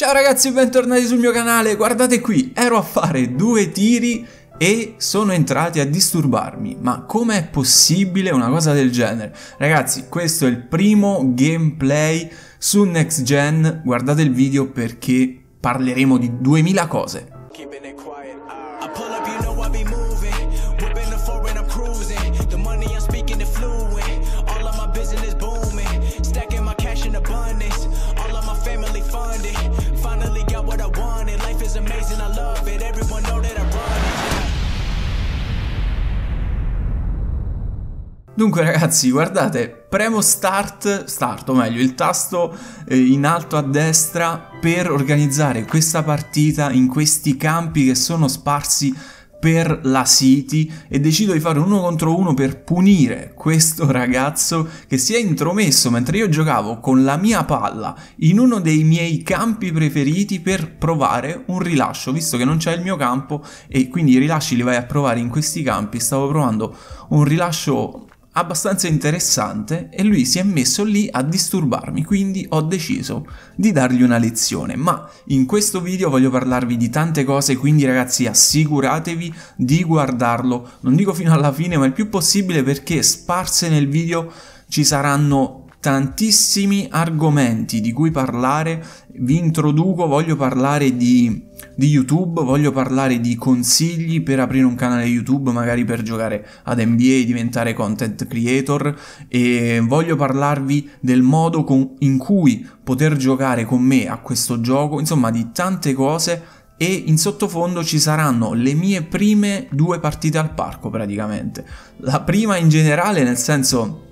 Ciao ragazzi bentornati sul mio canale, guardate qui, ero a fare due tiri e sono entrati a disturbarmi, ma com'è possibile una cosa del genere? Ragazzi, questo è il primo gameplay su Next Gen, guardate il video perché parleremo di 2000 cose. Keeping it Dunque ragazzi, guardate, premo start, start o meglio il tasto eh, in alto a destra per organizzare questa partita in questi campi che sono sparsi per la City e decido di fare uno contro uno per punire questo ragazzo che si è intromesso mentre io giocavo con la mia palla in uno dei miei campi preferiti per provare un rilascio visto che non c'è il mio campo e quindi i rilasci li vai a provare in questi campi stavo provando un rilascio abbastanza interessante e lui si è messo lì a disturbarmi, quindi ho deciso di dargli una lezione. Ma in questo video voglio parlarvi di tante cose, quindi ragazzi assicuratevi di guardarlo, non dico fino alla fine, ma il più possibile perché sparse nel video ci saranno tantissimi argomenti di cui parlare, vi introduco, voglio parlare di, di, YouTube, voglio parlare di consigli per aprire un canale YouTube, magari per giocare ad NBA, diventare content creator e voglio parlarvi del modo con, in cui poter giocare con me a questo gioco, insomma di tante cose e in sottofondo ci saranno le mie prime due partite al parco praticamente. La prima in generale nel senso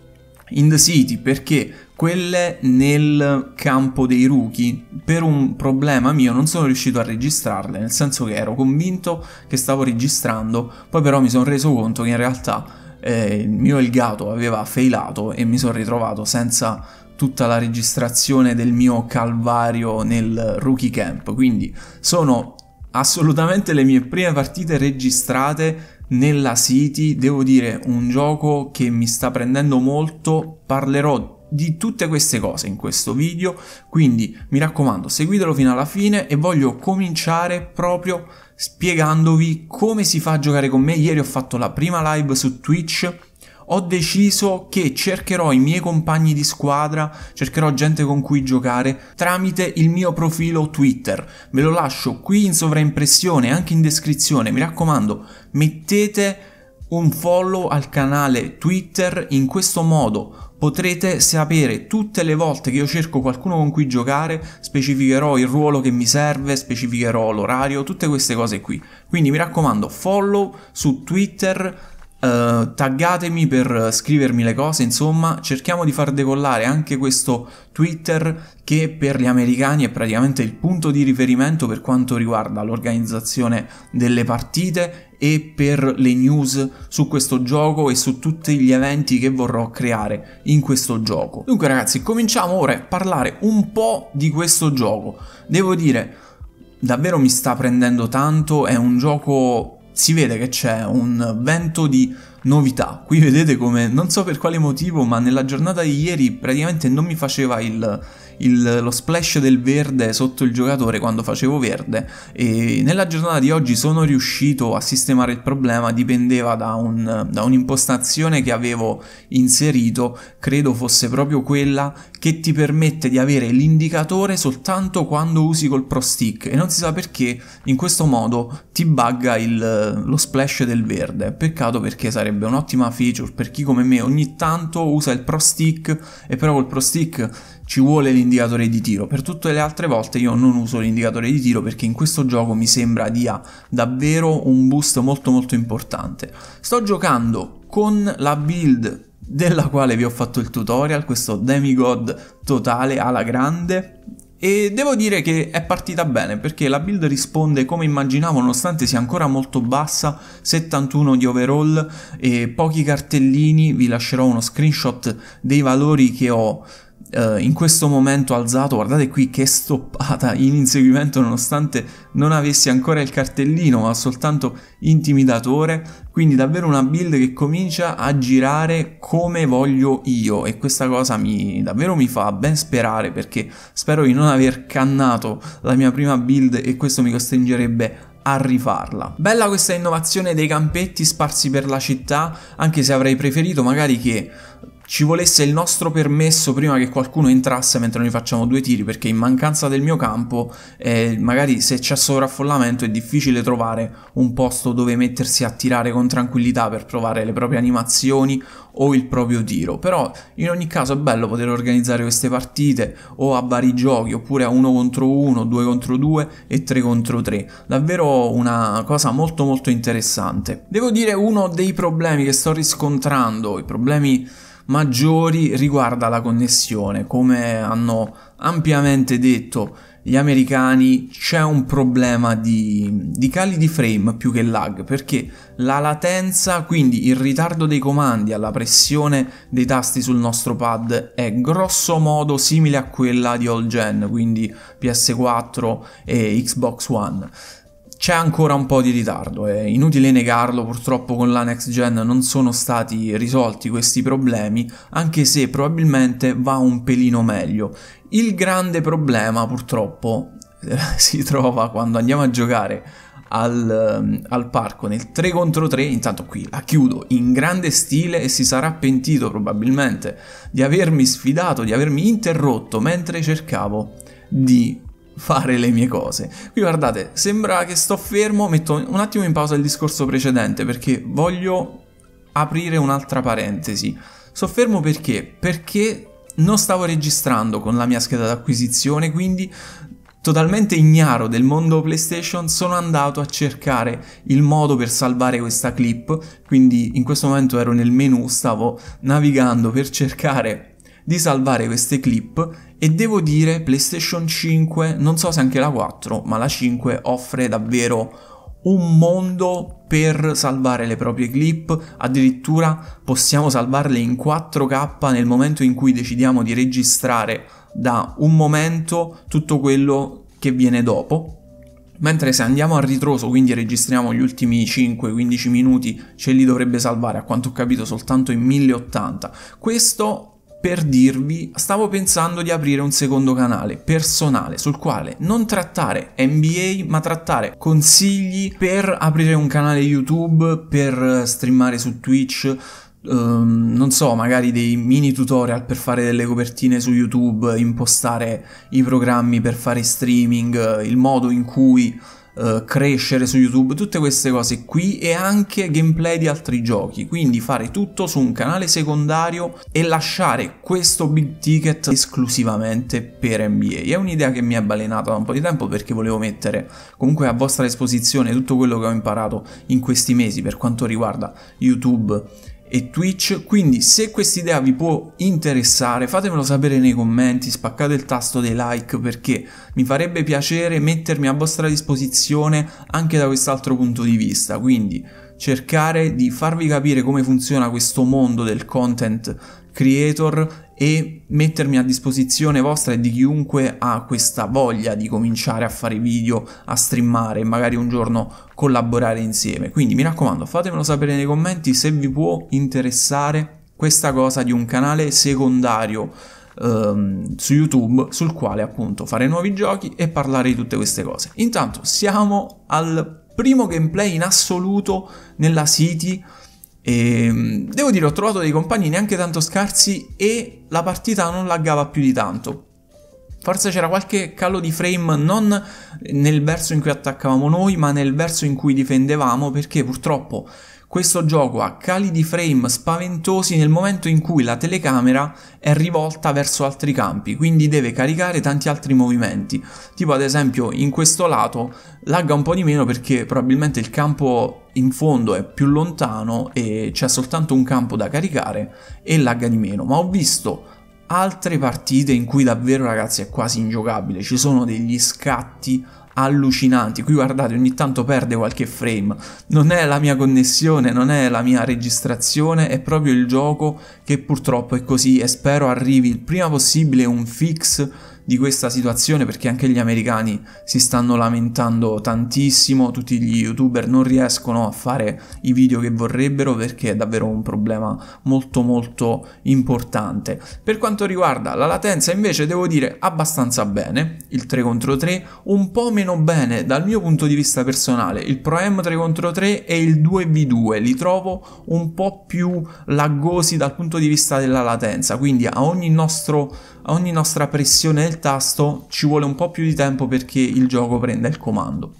in the City perché quelle nel campo dei rookie per un problema mio non sono riuscito a registrarle, nel senso che ero convinto che stavo registrando, poi però mi sono reso conto che in realtà eh, il mio Elgato aveva failato e mi sono ritrovato senza tutta la registrazione del mio calvario nel rookie camp, quindi sono assolutamente le mie prime partite registrate nella City, devo dire, un gioco che mi sta prendendo molto, parlerò di tutte queste cose in questo video, quindi mi raccomando seguitelo fino alla fine e voglio cominciare proprio spiegandovi come si fa a giocare con me. Ieri ho fatto la prima live su Twitch ho deciso che cercherò i miei compagni di squadra, cercherò gente con cui giocare tramite il mio profilo Twitter. Ve lo lascio qui in sovraimpressione, anche in descrizione. Mi raccomando, mettete un follow al canale Twitter, in questo modo potrete sapere tutte le volte che io cerco qualcuno con cui giocare, specificherò il ruolo che mi serve, specificherò l'orario, tutte queste cose qui. Quindi mi raccomando, follow su Twitter Uh, taggatemi per scrivermi le cose, insomma, cerchiamo di far decollare anche questo Twitter che per gli americani è praticamente il punto di riferimento per quanto riguarda l'organizzazione delle partite e per le news su questo gioco e su tutti gli eventi che vorrò creare in questo gioco. Dunque ragazzi, cominciamo ora a parlare un po' di questo gioco. Devo dire, davvero mi sta prendendo tanto, è un gioco si vede che c'è un vento di novità. Qui vedete come, non so per quale motivo, ma nella giornata di ieri praticamente non mi faceva il il, lo splash del verde sotto il giocatore quando facevo verde e nella giornata di oggi sono riuscito a sistemare il problema, dipendeva da, un, da un'impostazione che avevo inserito, credo fosse proprio quella che ti permette di avere l'indicatore soltanto quando usi col pro stick e non si sa perché in questo modo ti bugga il, lo splash del verde, peccato perché sarebbe un'ottima feature per chi come me ogni tanto usa il pro stick e però col pro stick ci vuole l'indicatore l'indicatore di tiro, per tutte le altre volte io non uso l'indicatore di tiro perché in questo gioco mi sembra dia davvero un boost molto molto importante. Sto giocando con la build della quale vi ho fatto il tutorial, questo demigod totale alla grande, e devo dire che è partita bene perché la build risponde come immaginavo nonostante sia ancora molto bassa, 71 di overall e pochi cartellini, vi lascerò uno screenshot dei valori che ho eh, in questo momento alzato, guardate qui che stoppata in inseguimento nonostante non avessi ancora il cartellino ma soltanto intimidatore, quindi davvero una build che comincia a girare come voglio io e questa cosa mi, davvero mi fa ben sperare perché spero di non aver cannato la mia prima build e questo mi costringerebbe a rifarla. Bella questa innovazione dei campetti sparsi per la città, anche se avrei preferito magari che ci volesse il nostro permesso prima che qualcuno entrasse mentre noi facciamo due tiri perché in mancanza del mio campo eh, magari se c'è sovraffollamento è difficile trovare un posto dove mettersi a tirare con tranquillità per provare le proprie animazioni o il proprio tiro però in ogni caso è bello poter organizzare queste partite o a vari giochi oppure a uno contro uno, due contro due e tre contro tre. davvero una cosa molto molto interessante devo dire uno dei problemi che sto riscontrando i problemi maggiori riguarda la connessione. Come hanno ampiamente detto gli americani, c'è un problema di, di cali di frame più che lag, perché la latenza, quindi il ritardo dei comandi alla pressione dei tasti sul nostro pad è grosso modo simile a quella di all gen, quindi PS4 e Xbox One. C'è ancora un po' di ritardo, è inutile negarlo, purtroppo con la next gen non sono stati risolti questi problemi, anche se probabilmente va un pelino meglio. Il grande problema purtroppo si trova quando andiamo a giocare al, ehm, al, parco nel 3 contro 3, intanto qui la chiudo in grande stile e si sarà pentito probabilmente di avermi sfidato, di avermi interrotto mentre cercavo di fare le mie cose. Qui guardate, sembra che sto fermo, metto un attimo in pausa il discorso precedente perché voglio aprire un'altra parentesi. Sto fermo perché? Perché non stavo registrando con la mia scheda d'acquisizione, quindi totalmente ignaro del mondo PlayStation sono andato a cercare il modo per salvare questa clip, quindi in questo momento ero nel menu, stavo navigando per cercare di salvare queste clip e devo dire PlayStation 5, non so se anche la 4, ma la 5 offre davvero un mondo per salvare le proprie clip, addirittura possiamo salvarle in 4K nel momento in cui decidiamo di registrare da un momento tutto quello che viene dopo. Mentre se andiamo a ritroso, quindi registriamo gli ultimi 5-15 minuti, ce li dovrebbe salvare a quanto ho capito soltanto in 1080. Questo per dirvi stavo pensando di aprire un secondo canale personale sul quale non trattare NBA ma trattare consigli per aprire un canale YouTube, per streamare su Twitch, Um, non so, magari dei mini tutorial per fare delle copertine su YouTube, impostare i programmi per fare streaming, il modo in cui eh, crescere su YouTube, tutte queste cose qui e anche gameplay di altri giochi, quindi fare tutto su un canale secondario e lasciare questo big ticket esclusivamente per NBA. È un'idea che mi è balenata da un po' di tempo perché volevo mettere comunque a vostra disposizione tutto quello che ho imparato in questi mesi per quanto riguarda YouTube e Twitch, quindi se quest'idea vi può interessare fatemelo sapere nei commenti, spaccate il tasto dei like perché mi farebbe piacere mettermi a vostra disposizione anche da quest'altro punto di vista, quindi cercare di farvi capire come funziona questo mondo del content creator e mettermi a disposizione vostra e di chiunque ha questa voglia di cominciare a fare video, a streamare e magari un giorno collaborare insieme. Quindi mi raccomando, fatemelo sapere nei commenti se vi può interessare questa cosa di un canale secondario ehm, su YouTube sul quale appunto fare nuovi giochi e parlare di tutte queste cose. Intanto siamo al primo gameplay in assoluto nella City e, ehm, devo dire, ho trovato dei compagni neanche tanto scarsi e la partita non laggava più di tanto. Forse c'era qualche calo di frame non nel verso in cui attaccavamo noi, ma nel verso in cui difendevamo, perché purtroppo questo gioco ha cali di frame spaventosi nel momento in cui la telecamera è rivolta verso altri campi, quindi deve caricare tanti altri movimenti. Tipo ad esempio in questo lato lagga un po' di meno perché probabilmente il campo in fondo è più lontano e c'è soltanto un campo da caricare e lagga di meno, ma ho visto altre partite in cui davvero ragazzi è quasi ingiocabile, ci sono degli scatti allucinanti. Qui guardate, ogni tanto perde qualche frame. Non è la mia connessione, non è la mia registrazione, è proprio il gioco che purtroppo è così e spero arrivi il prima possibile un fix di questa situazione perché anche gli americani si stanno lamentando tantissimo, tutti gli youtuber non riescono a fare i video che vorrebbero perché è davvero un problema molto molto importante. Per quanto riguarda la latenza invece devo dire abbastanza bene, il 3 contro 3, un po' meno bene dal mio punto di vista personale, il Pro M 3 contro 3 e il 2v2 li trovo un po' più laggosi dal punto di vista della latenza, quindi a ogni, nostro, a ogni nostra pressione del tasto ci vuole un po' più di tempo perché il gioco prenda il comando.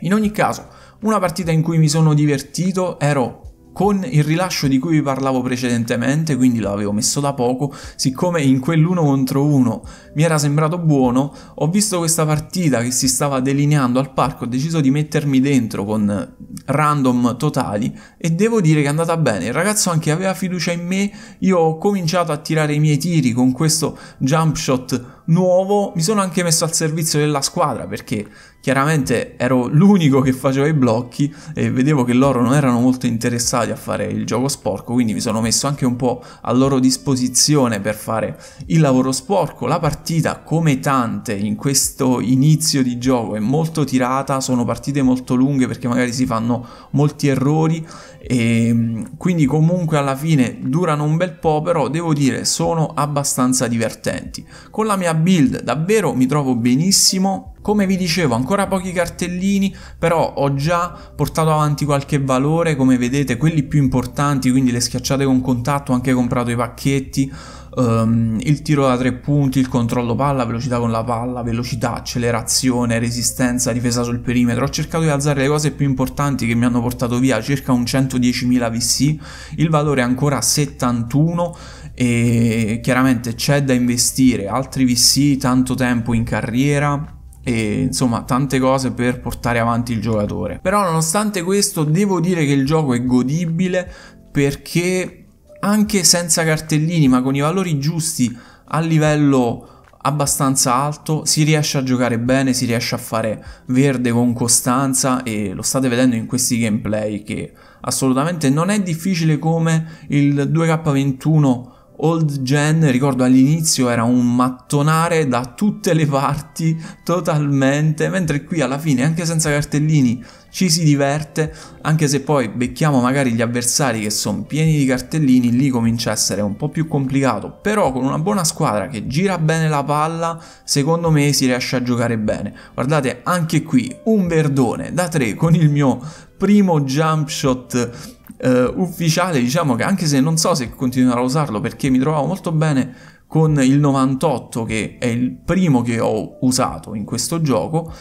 In ogni caso, una partita in cui mi sono divertito ero con il rilascio di cui vi parlavo precedentemente, quindi l'avevo messo da poco, siccome in quell'uno contro uno mi era sembrato buono, ho visto questa partita che si stava delineando al parco, ho deciso di mettermi dentro con random totali e devo dire che è andata bene, il ragazzo anche aveva fiducia in me, io ho cominciato a tirare i miei tiri con questo jump shot nuovo, mi sono anche messo al servizio della squadra perché chiaramente ero l'unico che faceva i blocchi e vedevo che loro non erano molto interessati a fare il gioco sporco, quindi mi sono messo anche un po' a loro disposizione per fare il lavoro sporco. La partita, come tante in questo inizio di gioco, è molto tirata, sono partite molto lunghe perché magari si fanno molti errori e quindi comunque alla fine durano un bel po', però devo dire sono abbastanza divertenti. Con la mia build davvero mi trovo benissimo come vi dicevo ancora pochi cartellini però ho già portato avanti qualche valore come vedete quelli più importanti quindi le schiacciate con contatto ho anche comprato i pacchetti um, il tiro da tre punti, il controllo palla, velocità con la palla, velocità, accelerazione, resistenza, difesa sul perimetro. Ho cercato di alzare le cose più importanti che mi hanno portato via circa un 110.000 VC, il valore è ancora 71 e chiaramente c'è da investire altri VC, tanto tempo in carriera e insomma tante cose per portare avanti il giocatore. Però nonostante questo devo dire che il gioco è godibile perché anche senza cartellini ma con i valori giusti a livello abbastanza alto, si riesce a giocare bene, si riesce a fare verde con costanza e lo state vedendo in questi gameplay che assolutamente non è difficile come il 2K21 Old Gen, ricordo all'inizio era un mattonare da tutte le parti, totalmente, mentre qui alla fine, anche senza cartellini, ci si diverte, anche se poi becchiamo magari gli avversari che sono pieni di cartellini, lì comincia a essere un po' più complicato, però con una buona squadra che gira bene la palla, secondo me si riesce a giocare bene. Guardate, anche qui un verdone da 3 con il mio primo jump shot eh, ufficiale diciamo che anche se non so se continuerò a usarlo perché mi trovavo molto bene con il 98 che è il primo che ho usato in questo gioco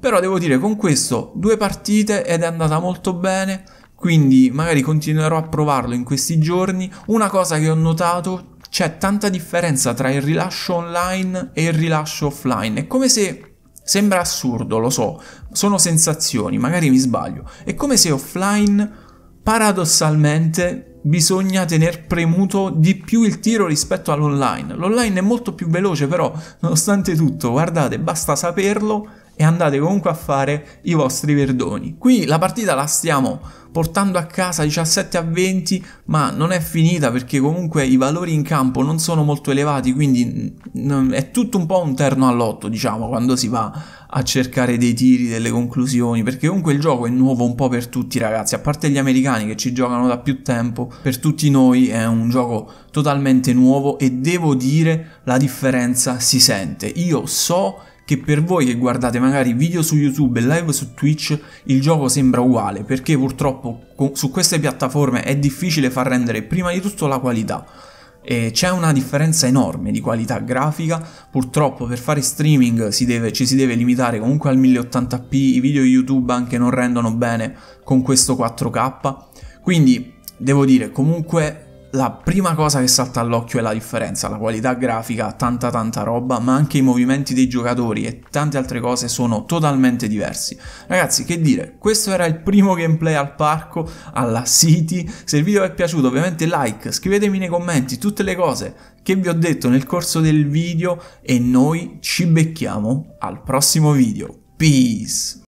però devo dire con questo due partite ed è andata molto bene quindi magari continuerò a provarlo in questi giorni una cosa che ho notato c'è tanta differenza tra il rilascio online e il rilascio offline. È come se sembra assurdo, lo so, sono sensazioni, magari mi sbaglio. È come se offline paradossalmente bisogna tenere premuto di più il tiro rispetto all'online. L'online è molto più veloce però, nonostante tutto, guardate, basta saperlo e andate comunque a fare i vostri verdoni. Qui la partita la stiamo portando a casa 17 a 20 ma non è finita perché comunque i valori in campo non sono molto elevati quindi mm, è tutto un po' un terno all'otto diciamo quando si va a cercare dei tiri, delle conclusioni perché comunque il gioco è nuovo un po' per tutti ragazzi a parte gli americani che ci giocano da più tempo per tutti noi è un gioco totalmente nuovo e devo dire la differenza si sente io so che che per voi che guardate magari video su YouTube e live su Twitch il gioco sembra uguale, perché purtroppo su queste piattaforme è difficile far rendere prima di tutto la qualità. E c'è una differenza enorme di qualità grafica, purtroppo per fare streaming si deve, ci si deve limitare comunque al 1080p, i video YouTube anche non rendono bene con questo 4K, quindi devo dire comunque la prima cosa che salta all'occhio è la differenza, la qualità grafica, tanta tanta roba, ma anche i movimenti dei giocatori e tante altre cose sono totalmente diversi. Ragazzi, che dire, questo era il primo gameplay al parco, alla City, se il video vi è piaciuto ovviamente like, scrivetemi nei commenti tutte le cose che vi ho detto nel corso del video e noi ci becchiamo al prossimo video. Peace!